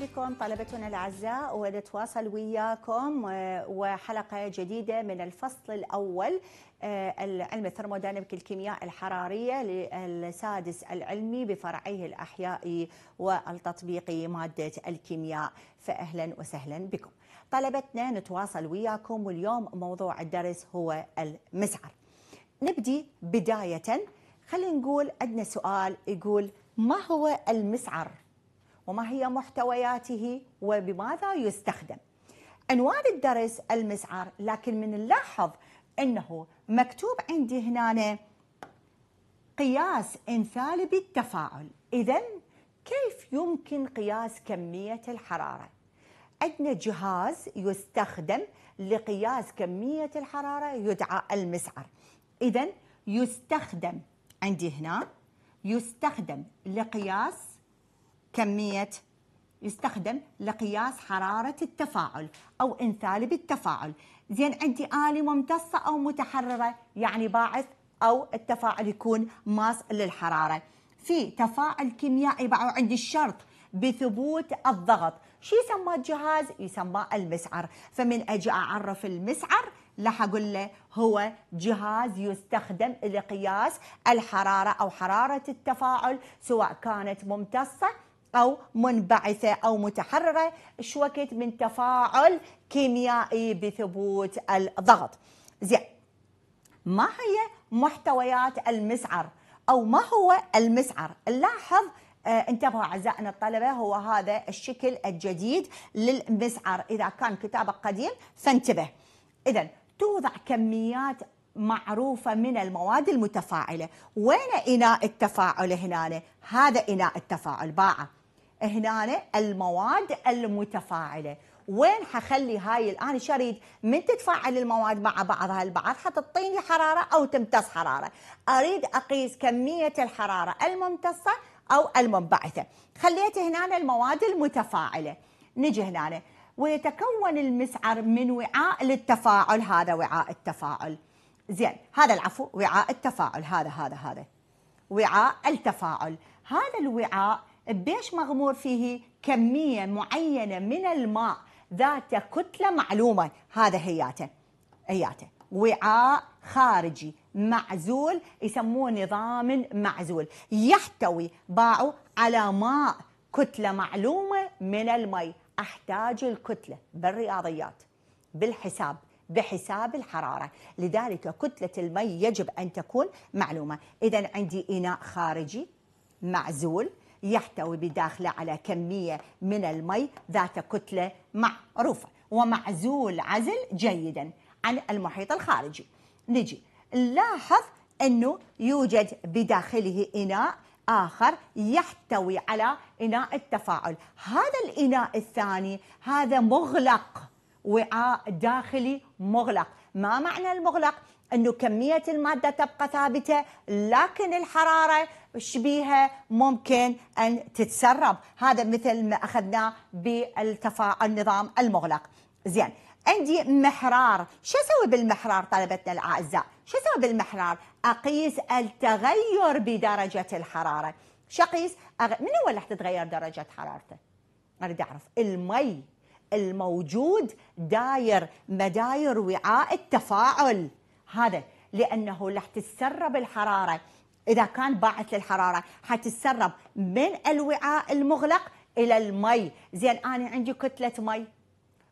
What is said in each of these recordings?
بكم طلبتنا الأعزاء ونتواصل وياكم آه، وحلقة جديدة من الفصل الأول علم آه، الثرموديناميك الكيمياء الحرارية للسادس العلمي بفرعيه الأحيائي والتطبيقي مادة الكيمياء فأهلا وسهلا بكم طلبتنا نتواصل وياكم واليوم موضوع الدرس هو المسعر نبدي بداية خلينا نقول عندنا سؤال يقول ما هو المسعر وما هي محتوياته وبماذا يستخدم عنوان الدرس المسعر لكن من نلاحظ أنه مكتوب عندي هنا قياس انثالب التفاعل إذا كيف يمكن قياس كمية الحرارة؟ عندنا جهاز يستخدم لقياس كمية الحرارة يدعى المسعر إذا يستخدم عندي هنا يستخدم لقياس كمية يستخدم لقياس حرارة التفاعل أو انثالب التفاعل زين عندي آلي ممتصة أو متحررة يعني باعث أو التفاعل يكون ماس للحرارة في تفاعل كيميائي بقى عندي الشرط بثبوت الضغط شو يسمى الجهاز يسمى المسعر فمن أجي أعرف المسعر لح اقول له هو جهاز يستخدم لقياس الحراره او حراره التفاعل سواء كانت ممتصه أو منبعثة أو متحررة شوكت من تفاعل كيميائي بثبوت الضغط زين ما هي محتويات المسعر أو ما هو المسعر لاحظ آه، انتبهوا اعزائنا الطلبه هو هذا الشكل الجديد للمسعر اذا كان كتابك قديم فانتبه اذا توضع كميات معروفة من المواد المتفاعلة وين إناء التفاعل هنا هذا إناء التفاعل باعه هنا المواد المتفاعله وين حخلي هاي الان شريد من تتفاعل المواد مع بعضها البعض حتعطيني حراره او تمتص حراره اريد اقيس كميه الحراره الممتصه او المنبعثه خليت هنا المواد المتفاعله نجي هنا ويتكون المسعر من وعاء للتفاعل هذا وعاء التفاعل زين هذا العفو وعاء التفاعل هذا هذا هذا وعاء التفاعل هذا الوعاء بيش مغمور فيه كمية معينة من الماء ذات كتلة معلومة هذا هياته هياته وعاء خارجي معزول يسموه نظام معزول يحتوي باعه على ماء كتلة معلومة من المي أحتاج الكتلة بالرياضيات بالحساب بحساب الحرارة لذلك كتلة المي يجب أن تكون معلومة إذا عندي إناء خارجي معزول يحتوي بداخله على كمية من المي ذات كتلة معروفة ومعزول عزل جيدا عن المحيط الخارجي نجي نلاحظ أنه يوجد بداخله إناء آخر يحتوي على إناء التفاعل هذا الإناء الثاني هذا مغلق وعاء داخلي مغلق ما معنى المغلق؟ أنه كمية المادة تبقى ثابتة لكن الحرارة شبيهة ممكن أن تتسرب هذا مثل ما أخذناه بالتفاعل النظام المغلق زين عندي محرار شو اسوي بالمحرار طلبتنا الاعزاء شو اسوي بالمحرار اقيس التغير بدرجه الحراره شو اقيس أغ... من هو راح تتغير درجه حرارته اريد اعرف المي الموجود داير مداير وعاء التفاعل هذا لانه راح تتسرب الحراره إذا كان باعث للحرارة حتتسرب من الوعاء المغلق إلى المي زين أنا عندي كتلة مي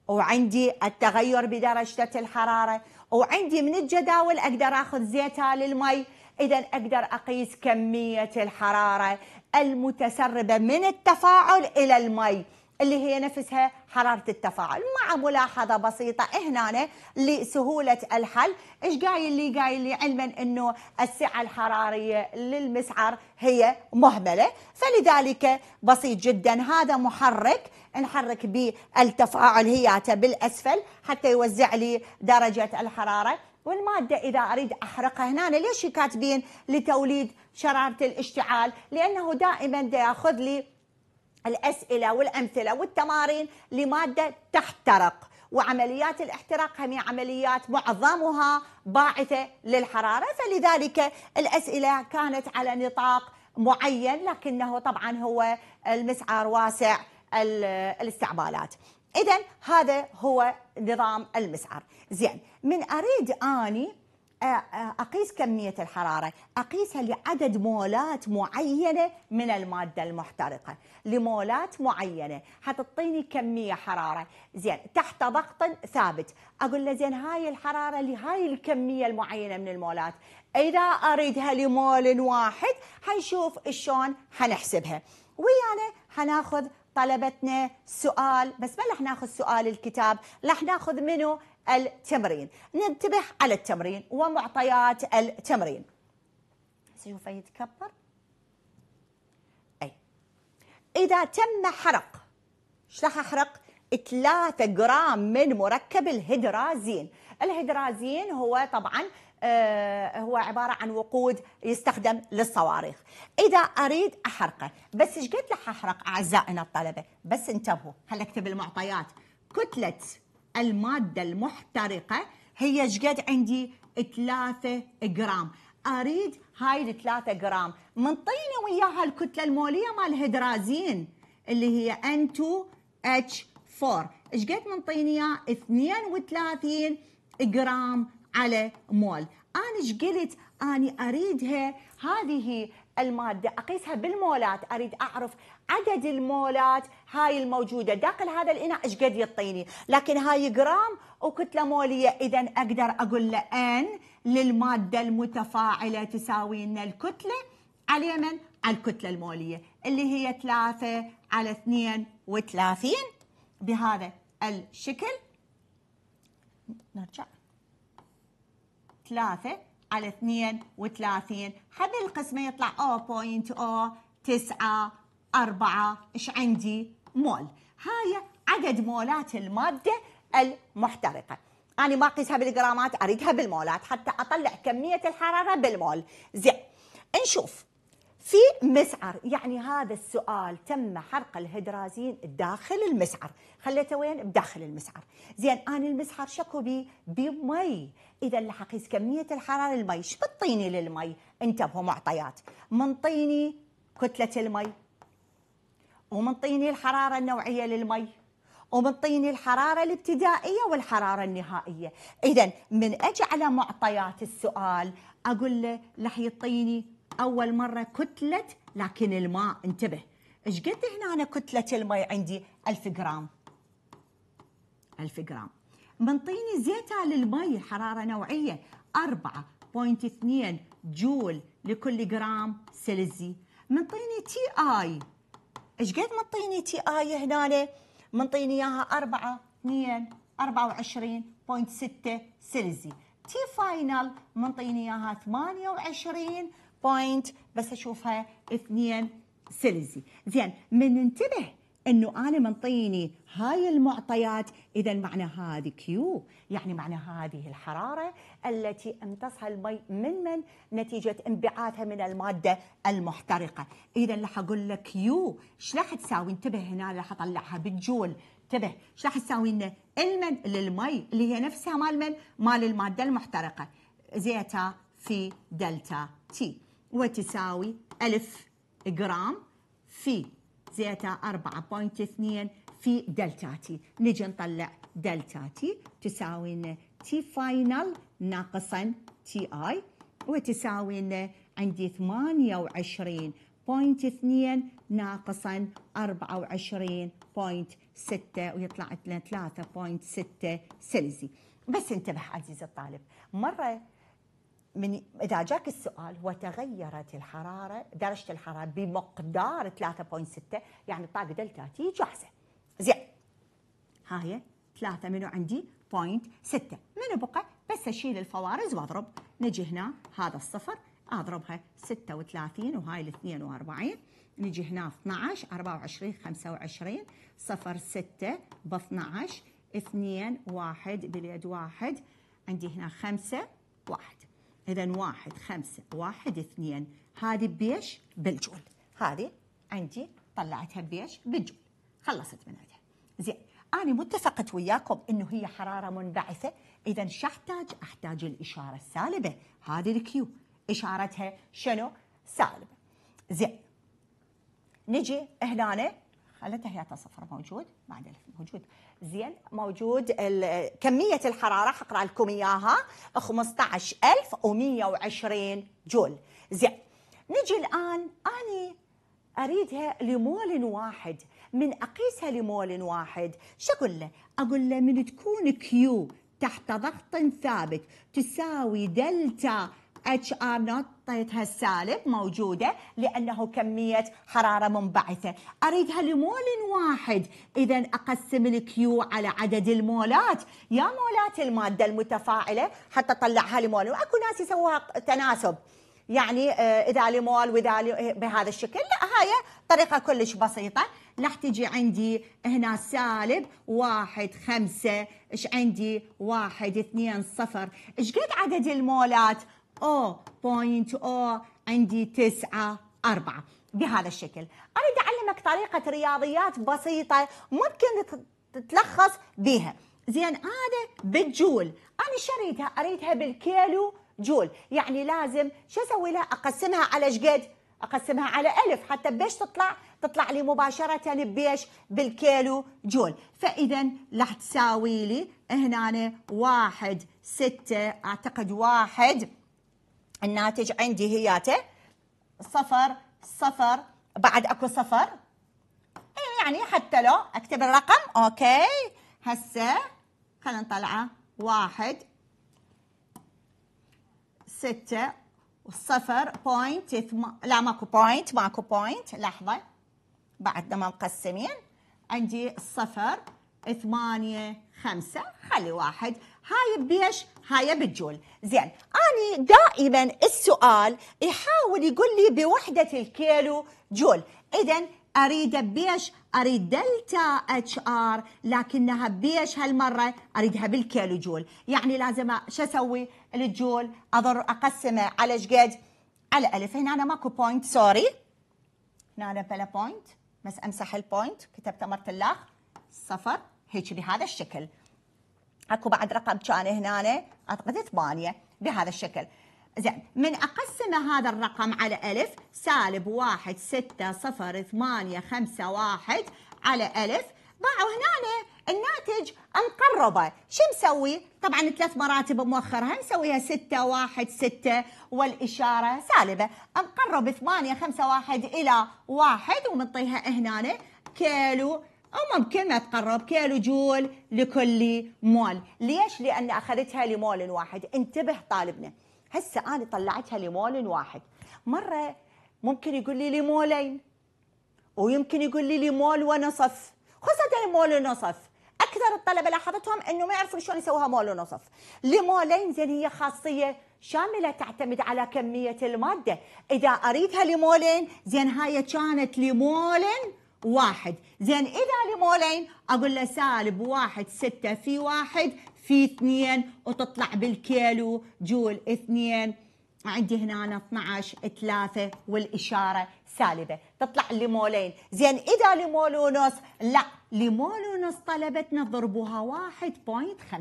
وعندي التغير بدرجة الحرارة وعندي من الجداول أقدر أخذ زيتها للمي إذا أقدر أقيس كمية الحرارة المتسربة من التفاعل إلى المي اللي هي نفسها حرارة التفاعل مع ملاحظة بسيطة هنا لسهولة الحل ايش قايل لي قايل لي علما انه السعة الحرارية للمسعر هي مهملة فلذلك بسيط جدا هذا محرك نحرك به التفاعل بالاسفل حتى يوزع لي درجة الحرارة والمادة إذا أريد أحرقها هنا ليش كاتبين لتوليد شرارة الاشتعال لأنه دائما دا يأخذ لي الأسئلة والأمثلة والتمارين لمادة تحترق وعمليات الاحتراق هي عمليات معظمها باعثة للحرارة فلذلك الأسئلة كانت على نطاق معين لكنه طبعا هو المسعار واسع الاستعبالات إذا هذا هو نظام المسعر زين من أريد أني أقيس كمية الحرارة أقيسها لعدد مولات معينة من المادة المحترقة لمولات معينة حتعطيني كمية حرارة زين تحت ضغط ثابت أقول له زين هاي الحرارة لهاي الكمية المعينة من المولات إذا أريدها لمول واحد حنشوف شلون حنحسبها ويانا حناخذ طلبتنا سؤال بس ما راح ناخذ سؤال الكتاب راح ناخذ منه التمرين ننتبه على التمرين ومعطيات التمرين سوف يتكبر أي إذا تم حرق إيش راح أحرق 3 جرام من مركب الهيدرازين الهيدرازين هو طبعا آه، هو عبارة عن وقود يستخدم للصواريخ إذا أريد أحرقه بس إيش قد راح أحرق أعزائنا الطلبة بس انتبهوا هل أكتب المعطيات كتلة المادة المحترقة هي شقد عندي 3 جرام أريد هاي ال 3 جرام منطيني وياها الكتلة المولية مال الهيدرازين اللي هي N2H4 شقد منطيني اياه 32 جرام على مول أنا شقلت اني أريدها هذه المادة أقيسها بالمولات أريد أعرف عدد المولات هاي الموجودة داخل هذا الإناء إيش قد يعطيني لكن هاي جرام وكتلة مولية إذا أقدر أقول له ان للمادة المتفاعلة تساوي لنا الكتلة على من؟ الكتلة المولية اللي هي 3 على 32 بهذا الشكل نرجع 3 على 32 هذا القسمة يطلع 0.094 ايش عندي مول هاي عدد مولات المادة المحترقة أنا ما أقيسها بالجرامات أريدها بالمولات حتى أطلع كمية الحرارة بالمول زين نشوف في مسعر يعني هذا السؤال تم حرق الهيدرازين داخل المسعر خليته وين بداخل المسعر زين انا المسعر شكو بي بمي اذا اللي حقيس كميه الحراره المي شو بتطيني للمي انتبهوا معطيات منطيني كتله المي ومنطيني الحراره النوعيه للمي ومنطيني الحرارة الابتدائية والحرارة النهائية إذا من أجي على معطيات السؤال أقول له راح يعطيني أول مرة كتلة لكن الماء انتبه ايش قد هنا أنا كتلة الماء عندي 1000 جرام 1000 جرام منطيني على الماء حرارة نوعية 4.2 جول لكل جرام سلزي منطيني تي اي ايش قد منطيني تي اي هنا منطيني اياها 4 2 24.6 سلزي تي فاينل منطيني اياها 28 بوينت بس اشوفها اثنين سلزي زين من انتبه انه انا منطيني هاي المعطيات اذا معنى هذه كيو يعني معنى هذه الحراره التي امتصها المي من من نتيجه انبعاثها من الماده المحترقه اذا راح اقول لك كيو ايش راح تساوي انتبه هنا راح اطلعها بالجول انتبه ايش راح تساوي لنا المن للمي اللي هي نفسها مال من مال الماده المحترقه زيتا في دلتا تي وتساوي ألف جرام في زيتا 4.2 في دلتا تي نجي نطلع دلتا تي تساوي لنا تي فاينل ناقصا تي اي وتساوي لنا عندي 28.2 ناقصا 24.6 ويطلع لنا 3.6 سلزي بس انتبه عزيزي الطالب مره من اذا جاك السؤال هو تغيرت الحراره درجه الحراره بمقدار 3.6 يعني الطاقه دلتا تي جاهزه زين هاي 3 منو عندي 0.6 منو بقى بس اشيل الفوارز واضرب نجي هنا هذا الصفر اضربها 36 وهاي ال 42 نجي هنا 12 24 25 صفر 6 ب 12 2 1 باليد 1 عندي هنا 5 1 إذا واحد خمسة واحد اثنين هذه بيش بالجول هذه عندي طلعتها بيش بالجول خلصت من عندها زين أنا متفقت وياكم إنه هي حرارة منبعثة إذا شو أحتاج؟ أحتاج الإشارة السالبة هذه الكيو إشارتها شنو؟ سالبة زين نجي هنا على تهيئه الصفر موجود ما عندي موجود زين موجود كميه الحراره حقرا لكم اياها 15120 جول زين نجي الان اني اريدها لمول واحد من اقيسها لمول واحد شو اقول له اقول له من تكون كيو تحت ضغط ثابت تساوي دلتا اتش ار نوت طيتها السالب موجودة لأنه كمية حرارة منبعثة أريدها لمول واحد إذا أقسم الكيو على عدد المولات يا مولات المادة المتفاعلة حتى أطلعها لمول وأكو ناس يسووها تناسب يعني آه، إذا لمول وإذا آه، بهذا الشكل لا هاي طريقة كلش بسيطة راح تجي عندي هنا سالب واحد خمسة إيش عندي واحد اثنين صفر إيش قد عدد المولات عندي تسعة أربعة بهذا الشكل أريد أعلمك طريقة رياضيات بسيطة ممكن تتلخص بها زين هذا بالجول أنا شريتها أريدها بالكيلو جول يعني لازم شو أسوي لها أقسمها على شقد أقسمها على ألف حتى بيش تطلع تطلع لي مباشرة بيش بالكيلو جول فإذا راح تساوي لي هنا واحد ستة أعتقد واحد الناتج عندي هياته صفر صفر بعد اكو صفر إيه، يعني حتى لو اكتب الرقم اوكي هسه خلينا نطلعه واحد ستة صفر بوينت ثم... لا ماكو بوينت ماكو بوينت لحظة بعدنا ما مقسمين عندي صفر ثمانية خمسة خلي واحد هاي بيش هاي بالجول زين اني دائما السؤال يحاول يقول لي بوحدة الكيلو جول إذا أريد بيش أريد دلتا اتش ار لكنها بيش هالمرة أريدها بالكيلو جول يعني لازم شو أسوي الجول أضر أقسمه على شقد على ألف هنا أنا ماكو بوينت سوري هنا أنا بلا بوينت بس أمسح البوينت كتبته مرة الأخ صفر هيك بهذا الشكل اكو بعد رقم كان هنا اعتقد ثمانية بهذا الشكل زين من اقسم هذا الرقم على الف سالب واحد ستة صفر ثمانية خمسة واحد على الف باعوا هنا الناتج مقربة شو مسوي؟ طبعا ثلاث مراتب مؤخرها نسويها ستة واحد ستة والإشارة سالبة مقرب ثمانية خمسة واحد إلى واحد ومنطيها هنا كيلو ممكن ما تقرب كيلو جول لكل مول ليش لأن أخذتها لمول واحد انتبه طالبنا هسه أنا طلعتها لمول واحد مرة ممكن يقول لي لمولين ويمكن يقول لي لمول ونصف خصوصا مول ونصف أكثر الطلبة لاحظتهم أنه ما يعرفون شلون يسووها مول ونصف لمولين زين هي خاصية شاملة تعتمد على كمية المادة إذا أريدها لمولين زين هاي كانت لمولين واحد زين إذا لمولين أقول له سالب واحد ستة في واحد في اثنين وتطلع بالكيلو جول اثنين عندي هنا 12 ثلاثة والإشارة سالبة تطلع لمولين زين إذا ونص لا ونص طلبتنا ضربوها 1.5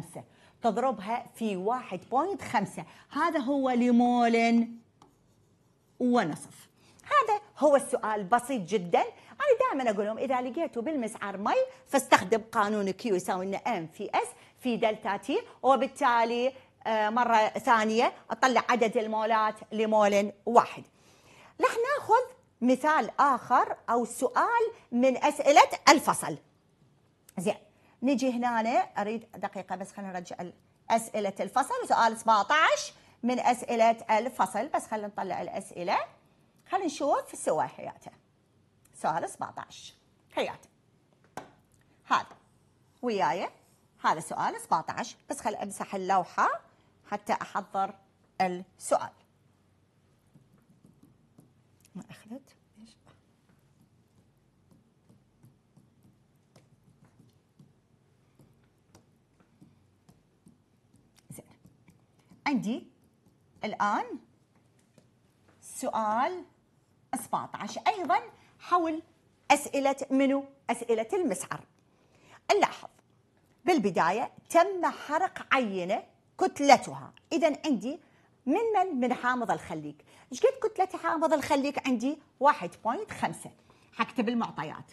تضربها في 1.5 هذا هو لمول ونصف هذا هو السؤال بسيط جداً أنا دائما أقول لهم إذا لقيتوا بالمسعر مي فاستخدم قانون كيو يساوي لنا إم في إس في دلتا تي وبالتالي آه، مرة ثانية أطلع عدد المولات لمول واحد رح ناخذ مثال آخر أو سؤال من أسئلة الفصل زين نجي هنا أريد دقيقة بس خلينا نرجع أسئلة الفصل سؤال 17 من أسئلة الفصل بس خلينا نطلع الأسئلة خلينا نشوف سوا حياته سؤال 17 حياتي هذا وياي هذا سؤال 17 بس خل امسح اللوحه حتى احضر السؤال ما اخذت زين عندي الان سؤال 17 ايضا حول أسئلة منو؟ أسئلة المسعر نلاحظ بالبداية تم حرق عينة كتلتها إذا عندي من من من حامض الخليج ايش قد كتلة حامض الخليج عندي 1.5 حكتب المعطيات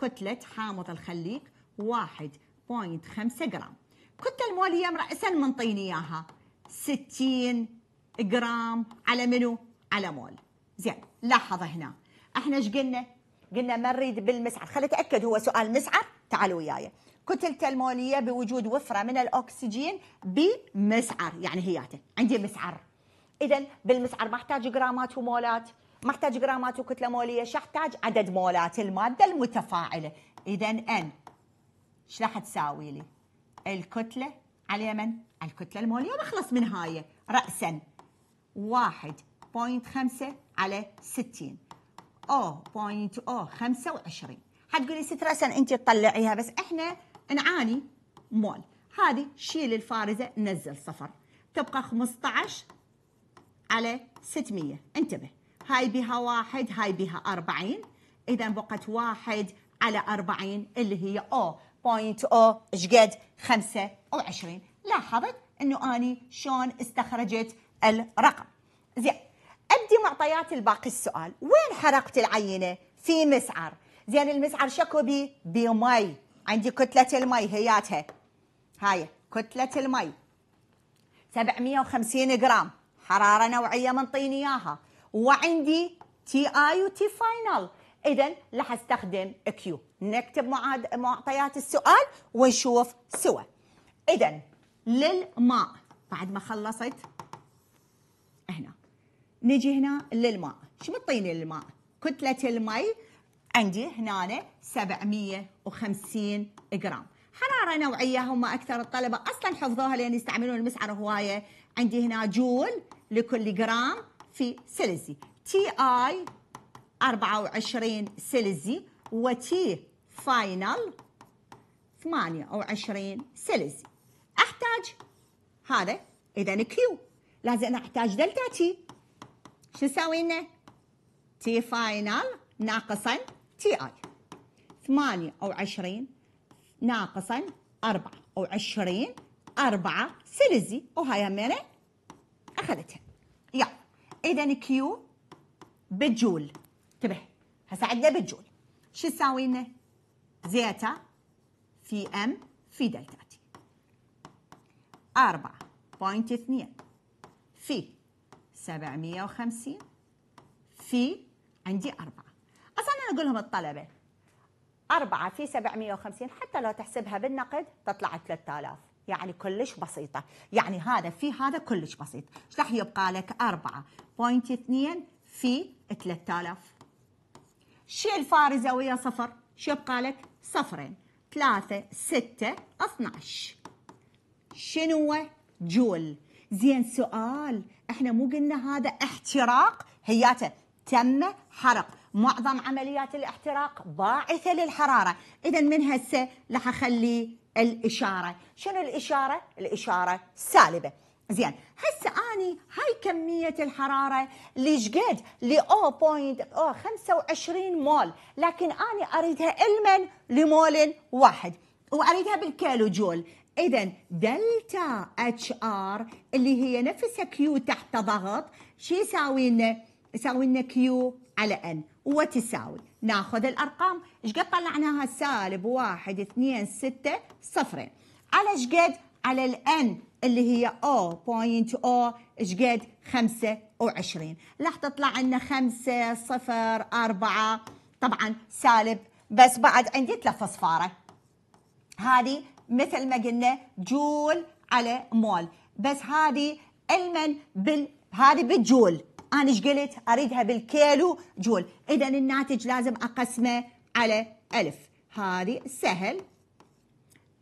كتلة حامض الخليج 1.5 جرام كتلة المولية رأسا منطيني إياها 60 جرام على منو؟ على مول زين لاحظ هنا احنا ايش قلنا قلنا ما نريد بالمسعر خلي اتاكد هو سؤال مسعر تعالوا وياي كتلة المولية بوجود وفرة من الأكسجين بمسعر يعني هياته عندي مسعر إذا بالمسعر ما أحتاج جرامات ومولات ما أحتاج جرامات وكتلة مولية شو أحتاج عدد مولات المادة المتفاعلة إذا N ايش راح تساوي لي الكتلة على من؟ الكتلة المولية بخلص من هاي رأسا 1.5 على 60. او بوينت او 25 حتقولي ست راسا انت تطلعيها بس احنا نعاني مول هذه شيل الفارزه نزل صفر تبقى 15 على 600 انتبه هاي بها واحد هاي بها 40 اذا بقت واحد على 40 اللي هي او بوينت او ايش قد 25 لاحظت انه اني شلون استخرجت الرقم زين عندي معطيات الباقي السؤال وين حرقت العينة في مسعر زين المسعر شكو بي بمي عندي كتلة المي هياتها هاي كتلة المي 750 جرام حرارة نوعية منطيني إياها وعندي تي آي وتي فاينل إذا راح أستخدم كيو نكتب معاد معطيات السؤال ونشوف سوا إذا للماء بعد ما خلصت نجي هنا للماء شو بتطيني للماء كتلة المي عندي هنا 750 جرام حرارة نوعية هم أكثر الطلبة أصلا حفظوها لأن يستعملون المسعر هواية عندي هنا جول لكل جرام في سلزي تي آي 24 سلزي وتي فاينل 28 سلزي أحتاج هذا إذا كيو لازم أحتاج دلتا تي شو نسوي لنا؟ تي فاينل ناقصا تي اي 8 او 20 ناقصا 4 او 20 4 سلزي وهاي همينة اخذتها يلا اذا كيو بجول انتبه هسه عندنا بجول شو نسوي لنا؟ زيتا في ام في دلتا تي 4.2 في 750 في عندي أربعة أصلا أنا أقول لهم الطلبة أربعة في 750 حتى لو تحسبها بالنقد تطلع 3000 يعني كلش بسيطة يعني هذا في هذا كلش بسيط ايش راح يبقى لك 4.2 في 3000 شيل فارزة ويا صفر شو يبقى لك صفرين 3 6 12 شنو جول زين سؤال احنا مو قلنا هذا احتراق هياته تم حرق معظم عمليات الاحتراق باعثة للحرارة إذا من هسه راح أخلي الإشارة شنو الإشارة؟ الإشارة سالبة زين هسه اني هاي كميه الحراره لشقد ل 0.25 مول لكن اني اريدها المن لمول واحد واريدها بالكيلو جول إذا دلتا اتش ار اللي هي نفسها كيو تحت ضغط شو يساوي لنا؟ يساوي لنا كيو على ان وتساوي ناخذ الارقام ايش قد طلعناها سالب واحد اثنين ستة صفرين على ايش قد؟ على الان اللي هي او او ايش قد؟ 25 راح تطلع لنا خمسة صفر اربعة طبعا سالب بس بعد عندي ثلاث اصفاره هذه مثل ما قلنا جول على مول بس هذه علما بال هذه بالجول انا ايش قلت اريدها بالكيلو جول اذا الناتج لازم اقسمه على الف هذه سهل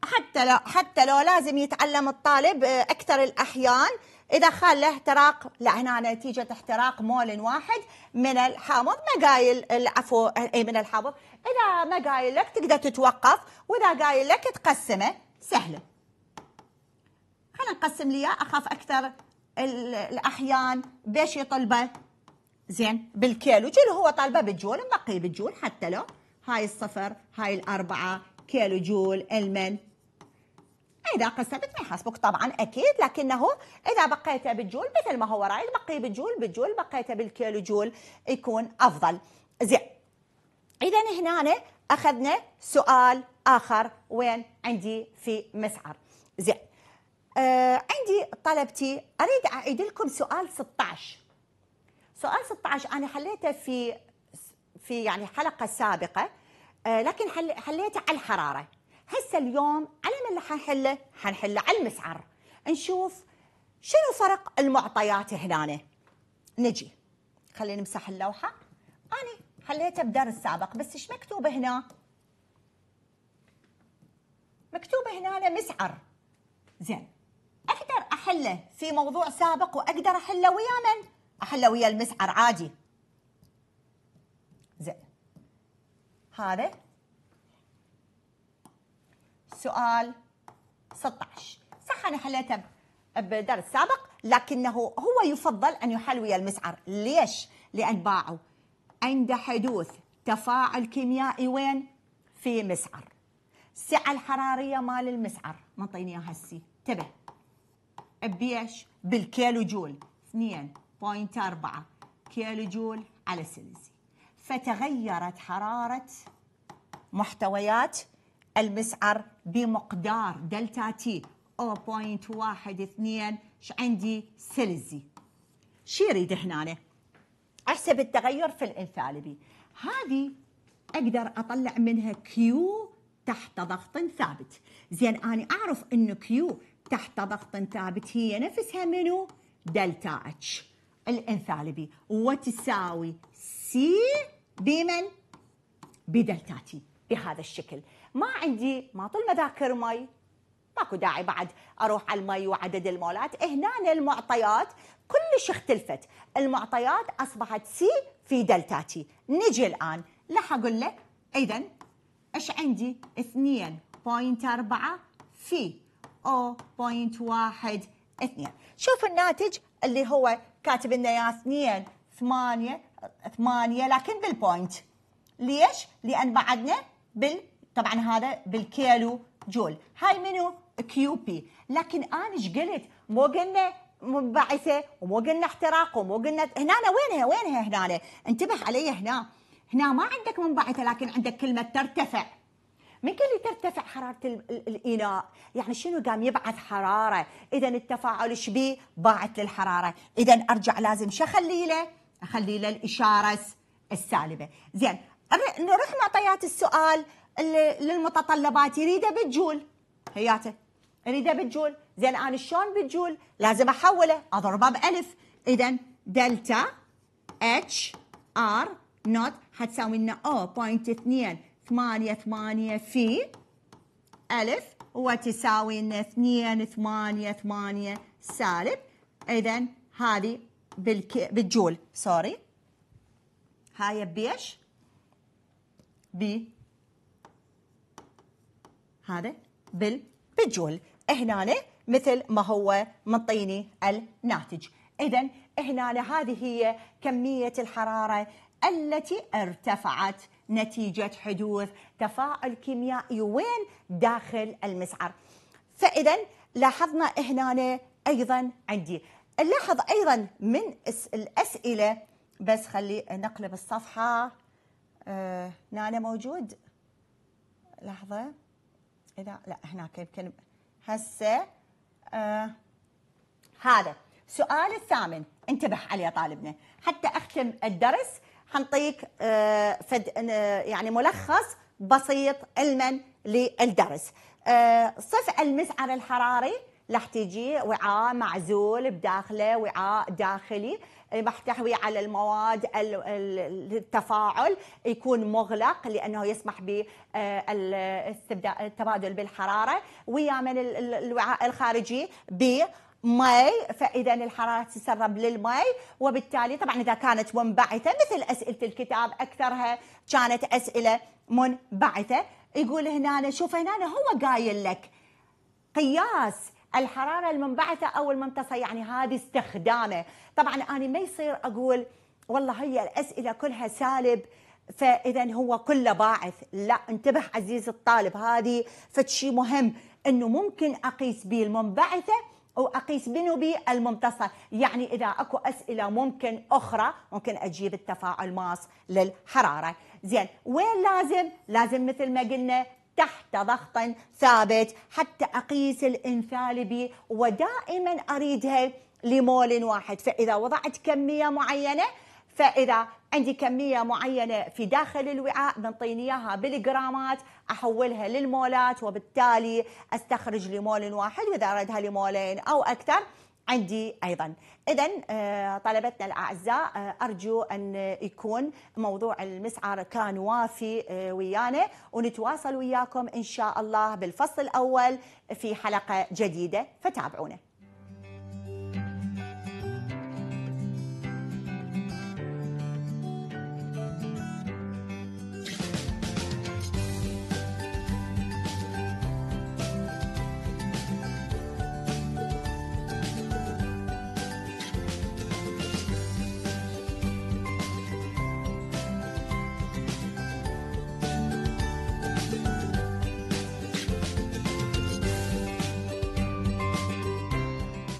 حتى لو حتى لو لازم يتعلم الطالب آه، اكثر الاحيان اذا خال له احتراق لا هنا نتيجه احتراق مول واحد من الحامض ما قايل العفو اي من الحامض اذا ما قايل لك تقدر تتوقف واذا قايل لك تقسمه سهله خلينا نقسم لي اخاف اكثر الاحيان بيش يطلبه زين بالكيلو جيل هو طالبه بالجول مبقي بالجول حتى لو هاي الصفر هاي الاربعه كيلو جول المن اذا قسمت ما يحاسبك طبعا اكيد لكنه اذا بقيته بالجول مثل ما هو راي بقي بالجول بالجول بقيته بالكيلو جول يكون افضل زين اذا هنا اخذنا سؤال اخر وين عندي في مسعر زين آه عندي طلبتي اريد اعيد لكم سؤال 16 سؤال 16 انا حليته في في يعني حلقه سابقه آه لكن حل حليته على الحراره هسه اليوم المشكله اللي حنحله حنحله على المسعر نشوف شنو فرق المعطيات هنا نجي خلينا نمسح اللوحة أنا حليتها بدرس سابق بس إيش مكتوب هنا مكتوب هنا مسعر زين أقدر أحله في موضوع سابق وأقدر أحله ويا من أحله ويا المسعر عادي زين هذا سؤال 16 صح أنا حليته بدرس سابق لكنه هو يفضل أن يحل ويا المسعر ليش؟ لأن باعوا عند حدوث تفاعل كيميائي وين؟ في مسعر السعة الحرارية مال المسعر منطيني اياها هسي انتبه بيش بالكيلو جول 2.4 كيلو جول على سلسي فتغيرت حرارة محتويات المسعر بمقدار دلتا تي 0.12 ش عندي سيلزي شي يريد هنا احسب التغير في الانثالبي هذه اقدر اطلع منها كيو تحت ضغط ثابت زين انا اعرف انه كيو تحت ضغط ثابت هي نفسها منو دلتا اتش الانثالبي وتساوي سي بمن بدلتا تي بهذا الشكل ما عندي ما طول ما ذاكر مي ماكو داعي بعد اروح على المي وعدد المولات هنا المعطيات كلش اختلفت المعطيات اصبحت سي في دلتاتي نجي الان راح اقول لك اذا ايش عندي 2.4 في او 2 شوف الناتج اللي هو كاتب لنا يا 2 8 8 لكن بالبوينت ليش؟ لان بعدنا بال طبعا هذا بالكيلو جول هاي منو كيو بي لكن انا ايش قلت مو قلنا منبعثه ومو قلنا احتراق ومو قلنا هنا وينها وينها هنا انتبه علي هنا هنا ما عندك منبعثه لكن عندك كلمه ترتفع من كل اللي ترتفع حرارة الإناء يعني شنو قام يبعث حرارة إذا التفاعل شبيه باعت للحرارة إذا أرجع لازم شو اخلي له أخلي له الإشارة السالبة زين نروح معطيات السؤال للمتطلبات يريده بالجول هياته يريده بالجول زين انا شلون بالجول لازم احوله اضربه بالف اذا دلتا اتش ار نوت حتساوي لنا ثمانية في الف وتساوي لنا ثمانية سالب اذا هذه بالك... بالجول سوري هاي بيش بي هذا بالبجول هنا مثل ما هو منطيني الناتج اذا هنا هذه هي كميه الحراره التي ارتفعت نتيجه حدوث تفاعل كيميائي وين داخل المسعر فاذا لاحظنا هنا ايضا عندي نلاحظ ايضا من الاسئله بس خلي نقلب الصفحه هنا آه، موجود لحظه اذا لا هناك يمكن هسه آه هذا سؤال الثامن انتبه عليه طالبنا حتى اختم الدرس حنطيك آه فد يعني ملخص بسيط علما للدرس آه صف المسعر الحراري رح تيجي وعاء معزول بداخله وعاء داخلي محتوي إيه، على المواد التفاعل يكون مغلق لانه يسمح بالتبادل آه، بالحراره ويا من الوعاء الخارجي ب مي فاذا الحراره تتسرب للمي وبالتالي طبعا اذا كانت منبعثه مثل اسئله الكتاب اكثرها كانت اسئله منبعثه يقول هنا شوف هنا هو قايل لك قياس الحرارة المنبعثة أو الممتصة يعني هذه استخدامه طبعا أنا ما يصير أقول والله هي الأسئلة كلها سالب فإذا هو كله باعث لا انتبه عزيزي الطالب هذه فتشي مهم أنه ممكن أقيس به المنبعثة واقيس بنو بي الممتصة يعني اذا اكو اسئله ممكن اخرى ممكن اجيب التفاعل ماس للحراره زين وين لازم لازم مثل ما قلنا تحت ضغط ثابت حتى أقيس الانثالبي ودائما أريدها لمول واحد فإذا وضعت كمية معينة فإذا عندي كمية معينة في داخل الوعاء بنطيني إياها بالجرامات أحولها للمولات وبالتالي أستخرج لمول واحد وإذا أردها لمولين أو أكثر عندي ايضا اذا آه، طلبتنا الاعزاء آه، ارجو ان يكون موضوع المسعر كان وافي آه، ويانا ونتواصل وياكم ان شاء الله بالفصل الاول في حلقه جديده فتابعونا